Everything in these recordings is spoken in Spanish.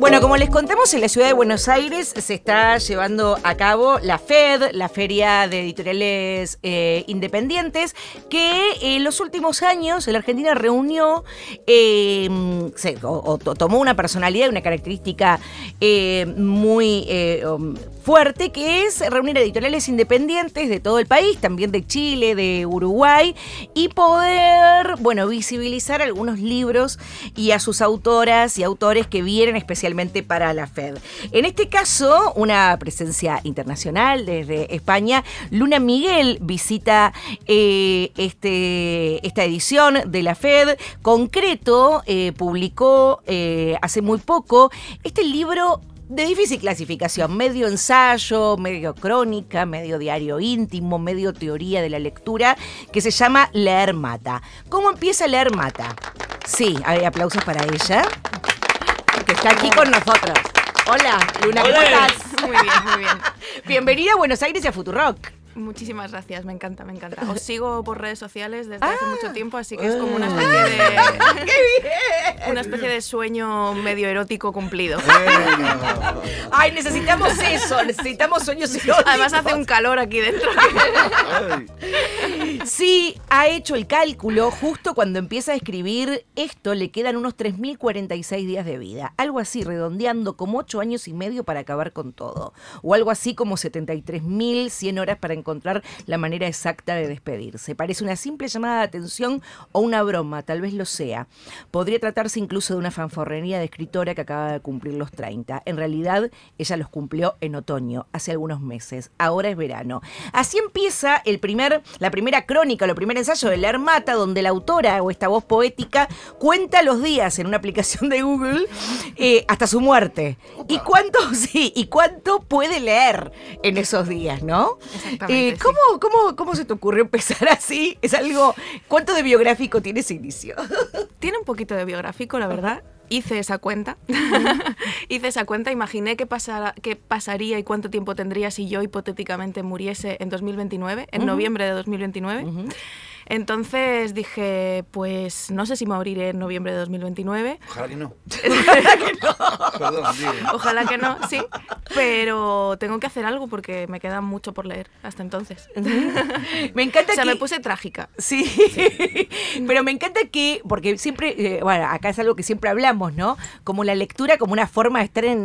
Bueno, como les contamos, en la ciudad de Buenos Aires se está llevando a cabo la FED, la Feria de Editoriales eh, Independientes, que en los últimos años la Argentina reunió em, o, tomó una personalidad, una característica eh, muy eh, um, fuerte, que es reunir editoriales independientes de todo el país, también de Chile, de Uruguay, y poder, bueno, visibilizar algunos libros y a sus autoras y autores que vienen especialmente para la Fed. En este caso, una presencia internacional desde España, Luna Miguel visita eh, este, esta edición de la Fed. Concreto, eh, publicó eh, hace muy poco este libro de difícil clasificación, medio ensayo, medio crónica, medio diario íntimo, medio teoría de la lectura, que se llama Leer Mata. ¿Cómo empieza Leer Mata? Sí, hay aplausos para ella que está aquí con nosotros. Hola, Luna, ¿cómo estás? Muy bien, muy bien. Bienvenida a Buenos Aires y a Futurock. Muchísimas gracias, me encanta, me encanta. Os sigo por redes sociales desde hace ah. mucho tiempo, así que es como una ah. especie de. Una especie de sueño medio erótico cumplido. Ay, necesitamos eso, necesitamos sueños eróticos. Además hace un calor aquí dentro. sí, ha hecho el cálculo justo cuando empieza a escribir esto, le quedan unos 3.046 días de vida. Algo así, redondeando como 8 años y medio para acabar con todo. O algo así como 73.100 horas para encontrar encontrar la manera exacta de despedirse. Parece una simple llamada de atención o una broma, tal vez lo sea. Podría tratarse incluso de una fanforrería de escritora que acaba de cumplir los 30. En realidad, ella los cumplió en otoño, hace algunos meses. Ahora es verano. Así empieza el primer, la primera crónica, el primer ensayo de La mata donde la autora o esta voz poética cuenta los días en una aplicación de Google eh, hasta su muerte. ¿Y cuánto, sí, y cuánto puede leer en esos días, no? ¿cómo, cómo, ¿Cómo se te ocurre empezar así? Es algo. ¿Cuánto de biográfico tiene ese inicio? tiene un poquito de biográfico, la verdad hice esa cuenta. hice esa cuenta, imaginé qué, qué pasaría y cuánto tiempo tendría si yo hipotéticamente muriese en 2029, en noviembre de 2029. Entonces dije, pues no sé si me moriré en noviembre de 2029. Ojalá que no. Ojalá que no. Perdón, Ojalá que no, sí. Pero tengo que hacer algo porque me queda mucho por leer hasta entonces. me encanta o sea, me puse trágica. Sí. Pero me encanta que, porque siempre, eh, bueno, acá es algo que siempre hablamos, ¿no? Como la lectura, como una forma de estar en,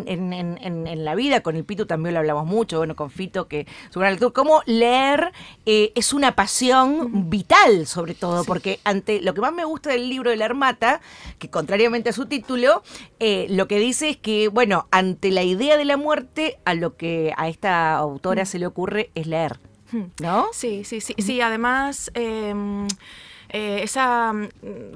la vida. Con el Pito también lo hablamos mucho, bueno, con Fito, que sobre la lectura. Cómo leer eh, es una pasión vital, sobre todo, porque ante lo que más me gusta del libro de la Armata, que contrariamente a su título, eh, lo que dice es que, bueno, ante la idea de la muerte, a lo que a esta autora mm. se le ocurre es leer, mm. ¿no? Sí, sí, sí. Sí, además. Em, eh, esa, mm,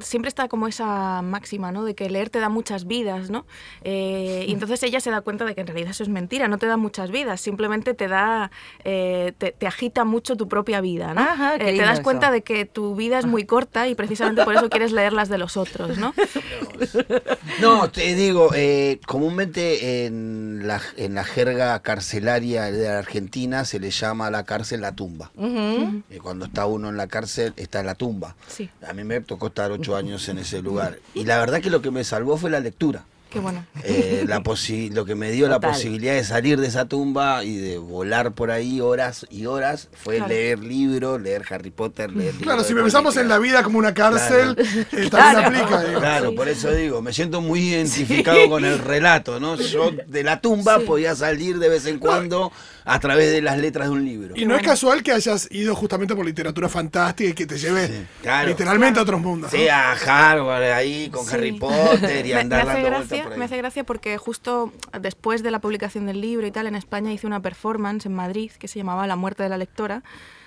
siempre está como esa máxima, ¿no? De que leer te da muchas vidas, ¿no? Eh, y entonces ella se da cuenta de que en realidad eso es mentira, no te da muchas vidas, simplemente te da, eh, te, agita mucho tu propia vida, ¿no? te das cuenta de que tu vida es muy corta y precisamente por eso quieres leer las de los otros, ¿no? No, te digo, comúnmente en la, en la jerga carcelaria de la Argentina se le llama a la cárcel la tumba. Cuando está uno en la cárcel, está en la tumba. A mí me tocó estar ocho años en ese lugar. Y la verdad que lo que me salvó fue la lectura. Qué bueno. Eh, la lo que me dio la posibilidad de salir de esa tumba y de volar por ahí horas y horas fue leer libros, leer Harry Potter, leer Claro, si empezamos en la vida como una cárcel, eh, también claro. aplica. Claro, por eso digo, me siento muy identificado con el relato, ¿no? Yo de la tumba podía salir de vez en cuando a través de las letras de un libro. Y no es casual que hayas ido justamente por literatura fantástica y que te lleve literalmente a otros mundos. Sí, a Harvard, ahí con Harry Potter y andar me hace gracia, Me hace gracia porque justo después de la publicación del libro y tal, en España hice una performance en Madrid que se llamaba La muerte de la lectora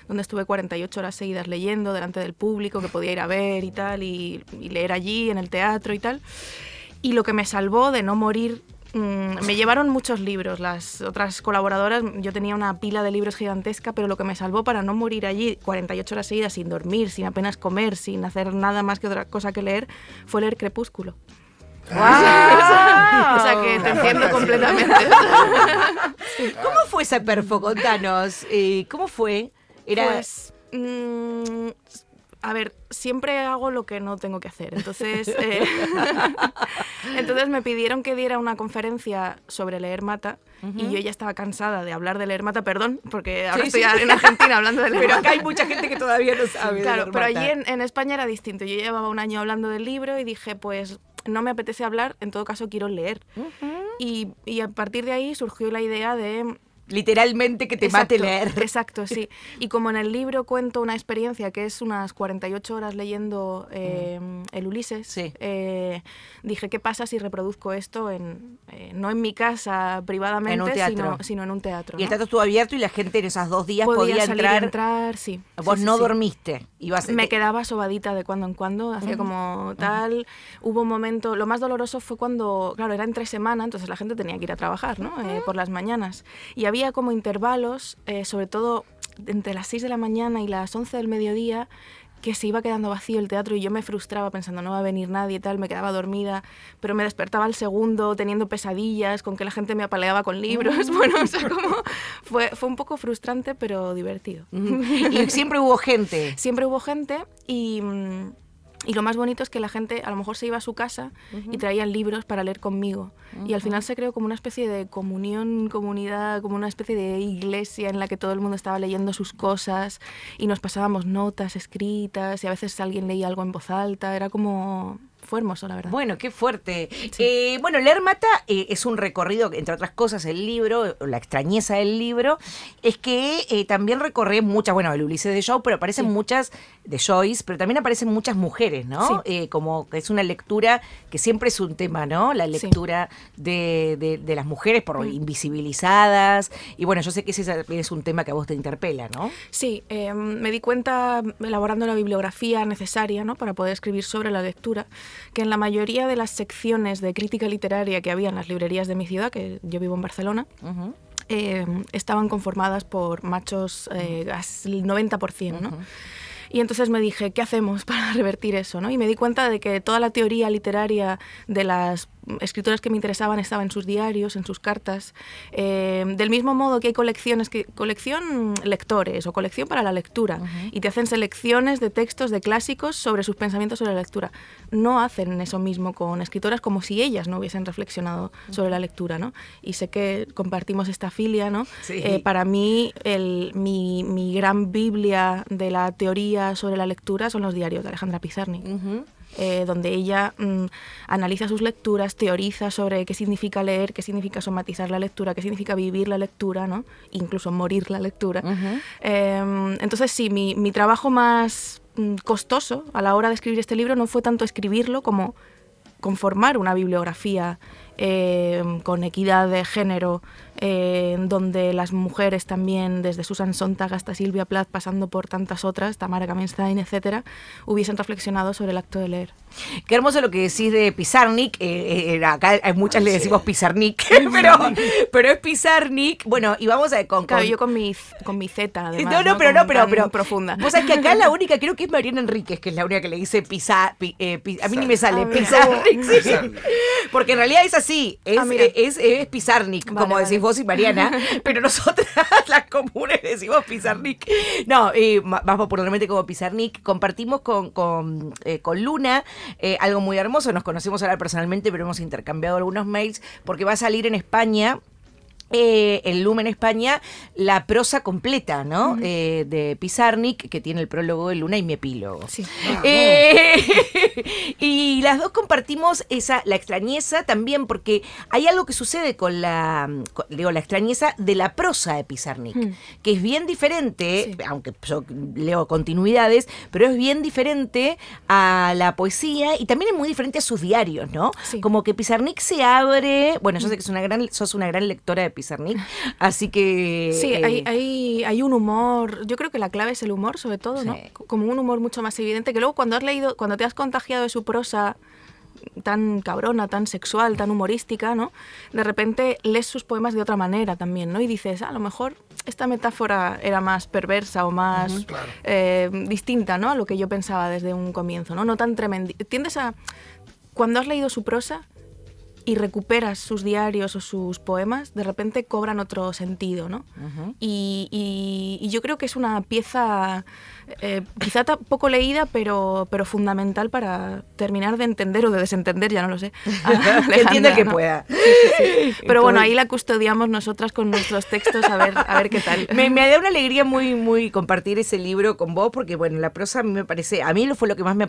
donde estuve 48 horas seguidas leyendo delante del público que podía ir a ver y tal, y leer allí en el teatro y tal. Y lo que me salvó de no morir Mm, me llevaron muchos libros, las otras colaboradoras, yo tenía una pila de libros gigantesca, pero lo que me salvó para no morir allí 48 horas seguidas sin dormir, sin apenas comer, sin hacer nada más que otra cosa que leer, fue leer Crepúsculo. Wow. Ah. o, sea, que te entiendo completamente. ¿Cómo fue ese perfo? Contanos. ¿Cómo fue? Era... Pues, mm, a ver, siempre hago lo que no tengo que hacer. Entonces, eh, entonces me pidieron que diera una conferencia sobre leer mata y yo ya estaba cansada de hablar de leer mata, perdón, porque ahora estoy en Argentina hablando de leer pero acá hay mucha gente que todavía no sabe. Claro, pero allí en, España era distinto. Yo llevaba un año hablando del libro y dije, pues no me apetece hablar, en todo caso quiero leer. y, y, a partir de ahí surgió la idea de literalmente que te mate leer. Exacto, sí. Y como en el libro cuento una experiencia que es unas 48 horas leyendo em, mm. el Ulises, eh, dije, ¿qué pasa si reproduzco esto en, eh, no en mi casa privadamente, sino, sino, en un teatro? Y el teatro estuvo abierto y la gente en esos dos días podía, entrar. sí. Vos no dormiste. Me eh, quedaba sobadita de cuando en cuando, hacía como tal. Hubo un momento, lo más doloroso fue cuando, claro, era entre semana, entonces la gente tenía que ir a trabajar, ¿no? por las mañanas. Y había como intervalos, eh, sobre todo entre las 6 de la mañana y las 11 del mediodía, que se iba quedando vacío el teatro y yo me frustraba pensando no va a venir nadie y tal, me quedaba dormida, pero me despertaba al segundo teniendo pesadillas, con que la gente me apaleaba con libros, mm. bueno, o como fue, fue un poco frustrante pero divertido. Y siempre hubo gente. Siempre hubo gente y... Mm, y lo más bonito es que la gente a lo mejor se iba a su casa y traían libros para leer conmigo. Y al final se creó como una especie de comunión, comunidad, como una especie de iglesia en la que todo el mundo estaba leyendo sus cosas y nos pasábamos notas escritas y a veces alguien leía algo en voz alta. Era como bueno, qué fuerte. Eh, bueno, Lermata eh, es un recorrido, entre otras cosas, el libro, la extrañeza del libro, es que eh, también recorre muchas, bueno, el Ulises de Joyce, pero aparecen muchas de Joyce, pero también aparecen muchas mujeres, ¿no? como es una lectura que siempre es un tema, ¿no? La lectura de, de, las mujeres por mm. invisibilizadas. Y bueno, yo sé que ese es un tema que a vos te interpela, ¿no? Sí, em, me di cuenta elaborando la bibliografía necesaria, ¿no? Para poder escribir sobre la lectura que en la mayoría de las secciones de crítica literaria que había en las librerías de mi ciudad, que yo vivo en Barcelona, eh, estaban conformadas por machos eh, el 90%, ¿no? Y entonces me dije, ¿qué hacemos para revertir eso? ¿no? Y me di cuenta de que toda la teoría literaria de las escritoras que me interesaban estaban en sus diarios, en sus cartas. Eh, del mismo modo que hay colecciones, que, colección lectores o colección para la lectura, y te hacen selecciones de textos, de clásicos sobre sus pensamientos sobre la lectura. No hacen eso mismo con escritoras como si ellas no hubiesen reflexionado sobre la lectura, ¿no? Y sé que compartimos esta filia, ¿no? Eh, para mí, mi, gran biblia de la teoría sobre la lectura son los diarios de Alejandra Pizarnik. Eh, donde ella mm, analiza sus lecturas, teoriza sobre qué significa leer, qué significa somatizar la lectura, qué significa vivir la lectura, incluso morir la lectura. Em, entonces sí, mi, trabajo más mm, costoso a la hora de escribir este libro no fue tanto escribirlo como conformar una bibliografía em, con equidad de género, donde las mujeres también, desde Susan Sontag hasta Silvia Plath, pasando por tantas otras, Tamara Kamenstein, etcétera, hubiesen reflexionado sobre el acto de leer. Qué hermoso lo que decís de Pizarnik. Eh, eh, acá a muchas le decimos Pizarnik, pero, pero es Pizarnik. Bueno, y vamos a con, claro, con... yo con mi, con mi Z, No, no, pero no, pero, pero profunda. que acá la única, creo que es Mariana Enríquez, que es la única que le dice Pizarnik eh, a mí ni me sale, ah, Pizarnik. Porque en realidad es así, es, ah, es, es, Pizarnik, como decís vos y Mariana, pero nosotras las comunes decimos Pizarnik. No, y más popularmente como Pizarnik, compartimos con, con, eh, Luna eh, algo muy hermoso, nos conocimos ahora personalmente, pero hemos intercambiado algunos mails, porque va a salir en España eh, en Lumen España, la prosa completa, ¿no? Eh, de Pizarnik, que tiene el prólogo de Luna y mi epílogo. Eh, y las dos compartimos esa, la extrañeza también, porque hay algo que sucede con la, mm, la extrañeza de la prosa de Pizarnik, hmm. que es bien diferente, aunque yo leo continuidades, pero es bien diferente a la poesía y también es muy diferente a sus diarios, ¿no? Como que Pizarnik se abre, bueno, yo sé hmm. que es una gran, sos una gran lectora de Así que... Sí, eh, hay, un humor, yo creo que la clave es el humor sobre todo, ¿no? Como un humor mucho más evidente, que luego cuando has leído, cuando te has contagiado de su prosa tan cabrona, tan sexual, tan humorística, ¿no? De repente lees sus poemas de otra manera también, ¿no? Y dices, ah, a lo mejor esta metáfora era más perversa o más eh, distinta, ¿no? A lo que yo pensaba desde un comienzo, ¿no? No tan tremendo. Tiendes a... Cuando has leído su prosa, y recuperas sus diarios o sus poemas, de repente cobran otro sentido, ¿no? y, y yo creo que es una pieza eh, quizá poco leída, pero, pero fundamental para terminar de entender o de desentender, ya no lo sé. que que pueda. Pero bueno, ahí la custodiamos nosotras con nuestros textos a ver, qué tal. Me, ha da una alegría muy, muy compartir ese libro con vos, porque bueno, la prosa a mí me parece, a mí fue lo que más me,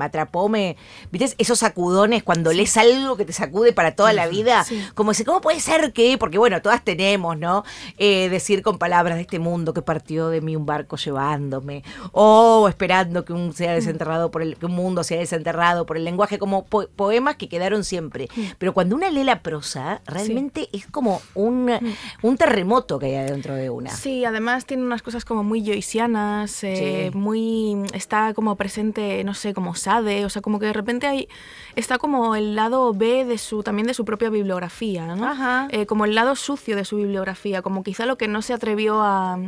atrapó, me, ¿viste? Esos sacudones cuando lees algo que te sacude para toda la vida, como ese, ¿cómo puede ser que? Porque bueno, todas tenemos, ¿no? Eh, decir con palabras de este mundo que partió de mí un barco llevándome, o esperando que un sea desenterrado por el que un mundo sea desenterrado por el lenguaje, como poemas que quedaron siempre. Mm. Pero cuando una lee la prosa, realmente es como un, mm. un terremoto que hay dentro de una. Sí, además tiene unas cosas como muy joycianas, eh, muy está como presente, no sé, como Sade, o sea, como que de repente está como el lado B de su también de su propia bibliografía, eh, como el lado sucio de su bibliografía, como quizá lo que no se atrevió a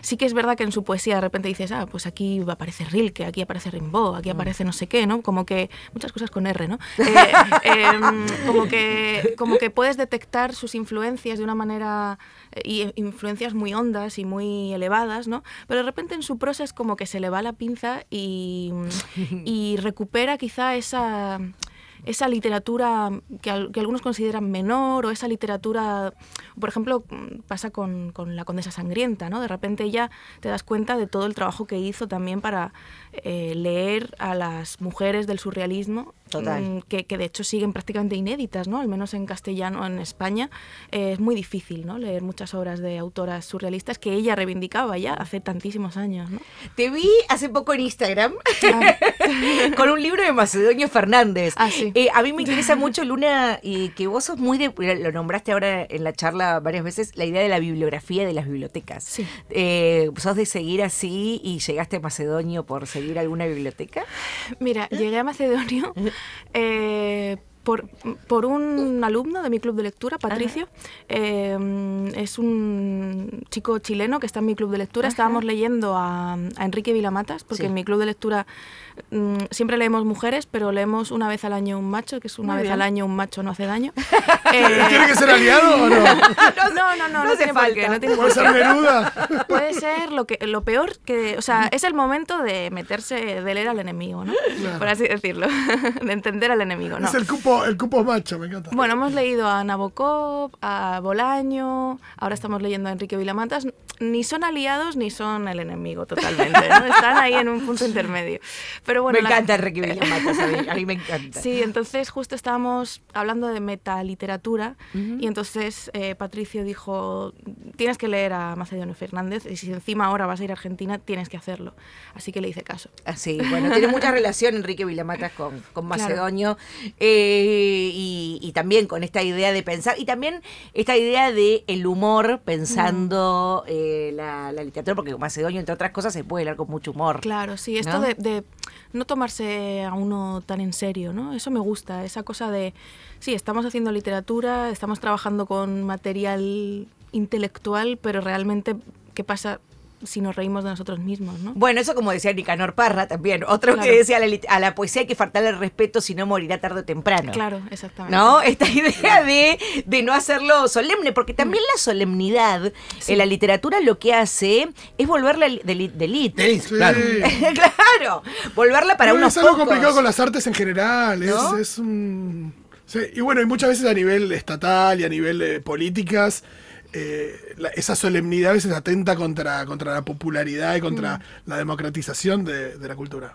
sí que es verdad que en su poesía de repente dices, ah, pues aquí aparece Rilke, aquí aparece Rimbaud, aquí mm. aparece no sé qué, ¿no? Como que, muchas cosas con R, ¿no? Eh, em, como, que, como que puedes detectar sus influencias de una manera, eh, y influencias muy hondas y muy elevadas, ¿no? Pero de repente en su prosa es como que se le va la pinza y, y recupera quizá esa esa literatura que, algunos consideran menor o esa literatura, por ejemplo, pasa con, la Condesa Sangrienta, ¿no? De repente ya te das cuenta de todo el trabajo que hizo también para eh, leer a las mujeres del surrealismo, mm, Que, de hecho siguen prácticamente inéditas, ¿no? Al menos en castellano, en España, eh, es muy difícil, ¿no? Leer muchas obras de autoras surrealistas que ella reivindicaba ya hace tantísimos años, ¿no? Te vi hace poco en Instagram con un libro de Macedonio Fernández. Ah, eh, a mí me interesa mucho, Luna, y que vos sos muy de, lo nombraste ahora en la charla varias veces, la idea de la bibliografía de las bibliotecas. Sí. Eh, ¿Sos de seguir así y llegaste a Macedonio por seguir alguna biblioteca? Mira, llegué a Macedonio. Eh, por, por, un alumno de mi club de lectura, Patricio. es un chico chileno que está en mi club de lectura. Estábamos leyendo a, Enrique Vilamatas, porque en mi club de lectura Mm, siempre leemos mujeres, pero leemos una vez al año un macho, que es una vez al año un macho no hace daño. Eh, ¿Tiene que ser aliado o no? no, no, no, no, tiene falta. No tiene Puede ser menuda. Puede ser lo, que, lo peor que... O sea, mm. es el momento de meterse, de leer al enemigo, ¿no? Por así decirlo, de entender al enemigo, ¿no? Es el cupo, el cupo macho, me encanta. Bueno, hemos leído a Nabokov, a Bolaño, ahora estamos leyendo a Enrique Vilamantas. Ni son aliados ni son el enemigo totalmente, ¿no? Están ahí en un punto intermedio me encanta Enrique Villamatas, a, mí, me encanta. Sí, entonces justo estábamos hablando de metaliteratura y entonces eh, Patricio dijo, tienes que leer a Macedonio Fernández y si encima ahora vas a ir a Argentina, tienes que hacerlo. Así que le hice caso. Así, ah, bueno, tiene mucha relación Enrique Villamatas con, con Macedonio eh, y, también con esta idea de pensar y también esta idea de el humor pensando mm. eh, la, literatura, porque Macedonio, entre otras cosas, se puede hablar con mucho humor. Claro, sí, esto de no tomarse a uno tan en serio, ¿no? Eso me gusta, esa cosa de, sí, estamos haciendo literatura, estamos trabajando con material intelectual, pero realmente, ¿qué pasa si nos reímos de nosotros mismos, ¿no? Bueno, eso como decía Nicanor Parra también, otro que decía a la, poesía hay que faltarle el respeto si no morirá tarde o temprano. Claro, exactamente. ¿No? Esta idea de, de no hacerlo solemne, porque también la solemnidad en la literatura lo que hace es volverla de Claro. volverla para unos pocos... Es algo complicado con las artes en general, es, un... y bueno, y muchas veces a nivel estatal y a nivel de políticas eh, esa solemnidad a veces atenta contra, contra la popularidad y contra mm. la democratización de, la cultura.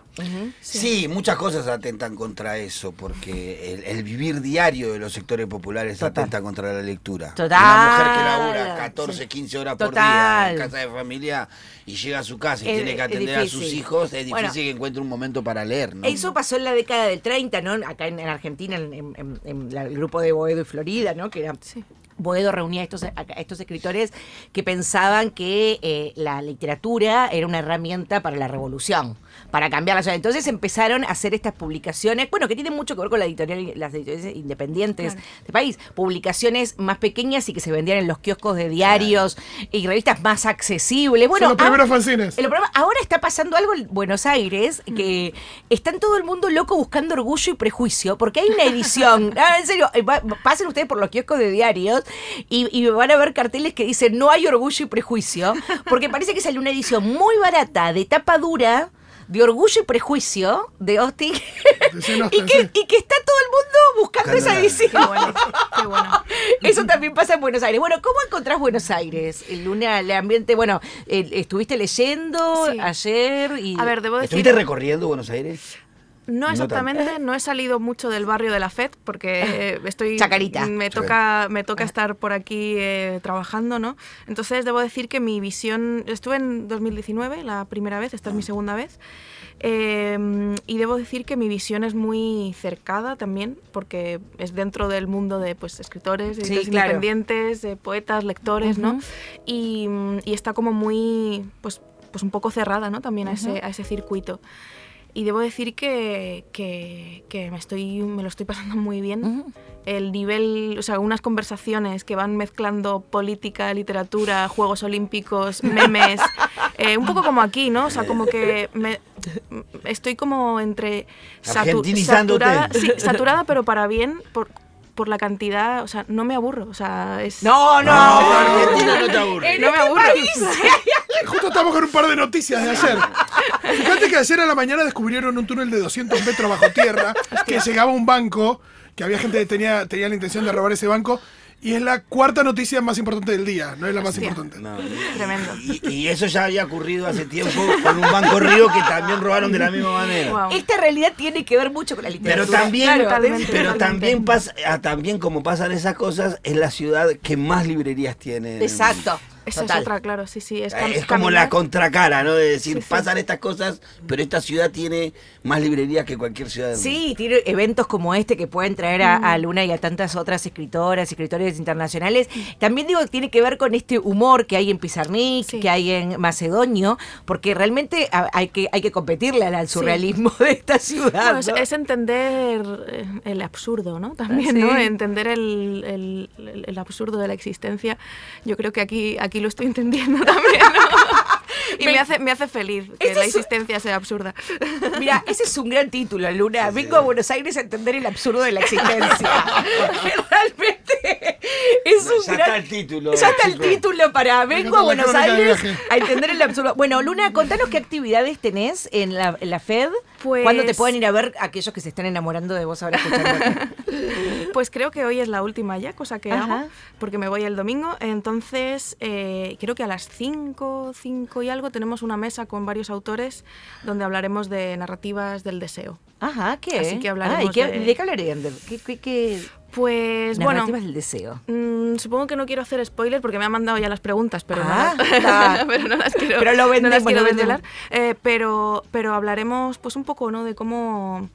sí. muchas cosas atentan contra eso, porque el, vivir diario de los sectores populares atenta contra la lectura. Total. Una mujer que labura 14, 15 horas por día en casa de familia y llega a su casa y tiene que atender a sus hijos, es difícil que encuentre un momento para leer. Eso pasó en la década del 30, ¿no? Acá en, Argentina, en, el grupo de Boedo y Florida, ¿no? Que era Boedo reunía a estos, estos escritores que pensaban que eh, la literatura era una herramienta para la revolución para cambiarlas. Entonces empezaron a hacer estas publicaciones, bueno, que tienen mucho que ver con la editorial, las editoriales independientes de del país, publicaciones más pequeñas y que se vendían en los kioscos de diarios y revistas más accesibles. Bueno, Son los primeros ahora está pasando algo en Buenos Aires que está mm. están todo el mundo loco buscando orgullo y prejuicio porque hay una edición, ah, en serio, eh, pasen ustedes por los kioscos de diarios y, y van a ver carteles que dicen no hay orgullo y prejuicio porque parece que salió una edición muy barata de tapa dura de Orgullo y Prejuicio de Austin y, que, está todo el mundo buscando esa edición. Eso también pasa en Buenos Aires. Bueno, ¿cómo encontrás Buenos Aires? El lunes, el ambiente, bueno, estuviste leyendo ayer y... A ver, debo ¿Estuviste recorriendo Buenos Aires? No exactamente, no, he salido mucho del barrio de la FED porque estoy... Chacarita. Me toca, me toca estar por aquí eh, trabajando, ¿no? Entonces debo decir que mi visión... Estuve en 2019, la primera vez, esta es mi segunda vez. Em, y debo decir que mi visión es muy cercada también, porque es dentro del mundo de pues, escritores, de independientes, de eh, poetas, lectores, ¿no? Y, está como muy, pues, pues un poco cerrada, ¿no? También ese, a ese circuito. Y debo decir que, me, estoy, me lo estoy pasando muy bien. El nivel, o sea, unas conversaciones que van mezclando política, literatura, Juegos Olímpicos, memes. Eh, un poco como aquí, ¿no? O sea, como que me, estoy como entre saturada, sí, saturada, pero para bien, por, por la cantidad, o sea, no me aburro, o sea, es... No, no, no, no te aburre. No me este aburro. Justo estamos con un par de noticias de ayer. Fíjate que ayer a la mañana descubrieron un túnel de 200 metros bajo tierra que llegaba a un banco, que había gente que tenía, tenía la intención de robar ese banco, y es la cuarta noticia más importante del día, no es la más importante. Tremendo. Y, eso ya había ocurrido hace tiempo con un banco río que también robaron de la misma manera. Esta realidad tiene que ver mucho con la literatura. Pero también, pero también pasa, ah, también como pasan esas cosas, es la ciudad que más librerías tiene. Exacto es otra, claro, sí, sí. Es, como la contracara, ¿no? De decir, pasan estas cosas, pero esta ciudad tiene más librerías que cualquier ciudad. sí, tiene eventos como este que pueden traer a, Luna y a tantas otras escritoras, escritores internacionales. También digo que tiene que ver con este humor que hay en Pizarnik, que hay en Macedonio, porque realmente hay que, hay que competirle al surrealismo de esta ciudad. es, entender eh, el absurdo, ¿no? También, ¿no? Entender el, el, absurdo de la existencia. Yo creo que aquí, aquí lo estoy entendiendo también. ¿no? y me, hace, me hace feliz que la existencia sea absurda. Mira, ese es un gran título, Luna. Vengo a Buenos Aires a entender el absurdo de la existencia. Realmente es un gran... el título. Ya está el título para Vengo a Buenos Aires a entender el absurdo. Bueno, Luna, contanos qué actividades tenés en la, FED. Pues... ¿Cuándo te pues pueden ir a ver aquellos que se están enamorando de vos ahora pues creo que hoy es la última ya, cosa que hago, porque me voy el domingo. Entonces, eh, creo que a las 5, 5 y algo tenemos una mesa con varios autores donde hablaremos de narrativas del deseo. Ajá, ¿qué? Así que hablaremos ah, ¿y qué, de... qué hablarían? qué, Pues narrativas del deseo. Mm, supongo que no quiero hacer spoilers porque me han mandado ya las preguntas, pero, ah, no, pero no, las quiero, pero lo vendemos, lo eh, pero, pero hablaremos pues un poco ¿no? de cómo.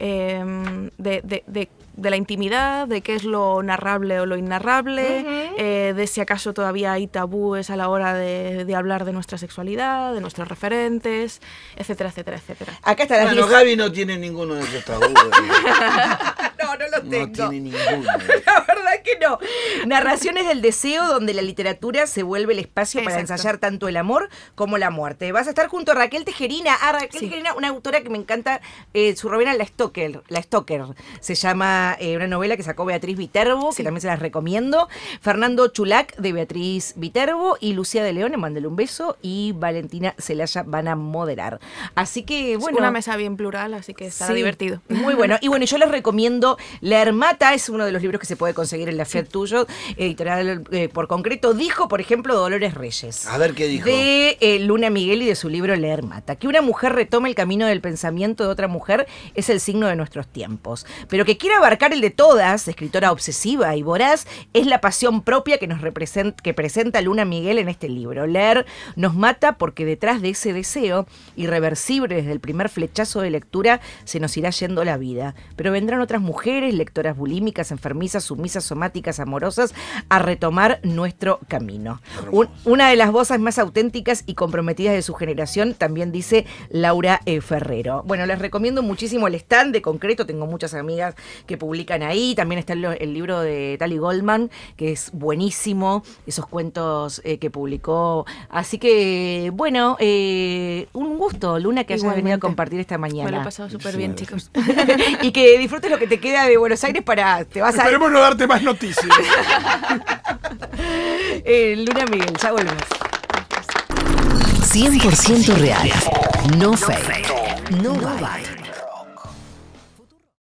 Em, de, de de la intimidad, de qué es lo narrable o lo innarrable, eh, de si acaso todavía hay tabúes a la hora de, hablar de nuestra sexualidad, de nuestros referentes, etcétera, etcétera, etcétera. Acá está la bueno, Gaby no tiene ninguno de esos tabúes. No, no lo tengo. No tiene ninguno. La verdad que no. Narraciones del deseo, donde la literatura se vuelve el espacio para ensayar tanto el amor como la muerte. Vas a estar junto a Raquel Tejerina. Ah, Raquel Tejerina, una autora que me encanta, eh, su novela La Stoker. La Stoker. Se llama eh, una novela que sacó Beatriz Viterbo, que también se las recomiendo. Fernando Chulac, de Beatriz Viterbo. Y Lucía de León, mándale un beso. Y Valentina Celaya van a moderar. Así que, bueno. Es una mesa bien plural, así que está divertido. Muy bueno. Y bueno, yo les recomiendo Leer Mata es uno de los libros que se puede conseguir en la FED tuyo, editorial eh, por concreto. Dijo, por ejemplo, Dolores Reyes. A ver qué dijo. De eh, Luna Miguel y de su libro Leer Mata Que una mujer retome el camino del pensamiento de otra mujer es el signo de nuestros tiempos. Pero que quiera abarcar el de todas, escritora obsesiva y voraz, es la pasión propia que nos que presenta Luna Miguel en este libro. Leer nos mata porque detrás de ese deseo irreversible desde el primer flechazo de lectura se nos irá yendo la vida. Pero vendrán otras mujeres lectoras bulímicas, enfermizas, sumisas, somáticas, amorosas, a retomar nuestro camino. una de las voces más auténticas y comprometidas de su generación, también dice Laura e. Ferrero. Bueno, les recomiendo muchísimo el stand de concreto, tengo muchas amigas que publican ahí, también está el, libro de Tali Goldman, que es buenísimo, esos cuentos eh, que publicó. Así que, bueno, eh, un gusto, Luna, que hayas venido a compartir esta mañana. Me lo he pasado súper bien, chicos. y que disfrutes lo que te queda de Buenos Aires para. Te vas Esperemos no darte más noticias. Eh, Luna Miguel, ya volvemos. 100% real. No fake. No, va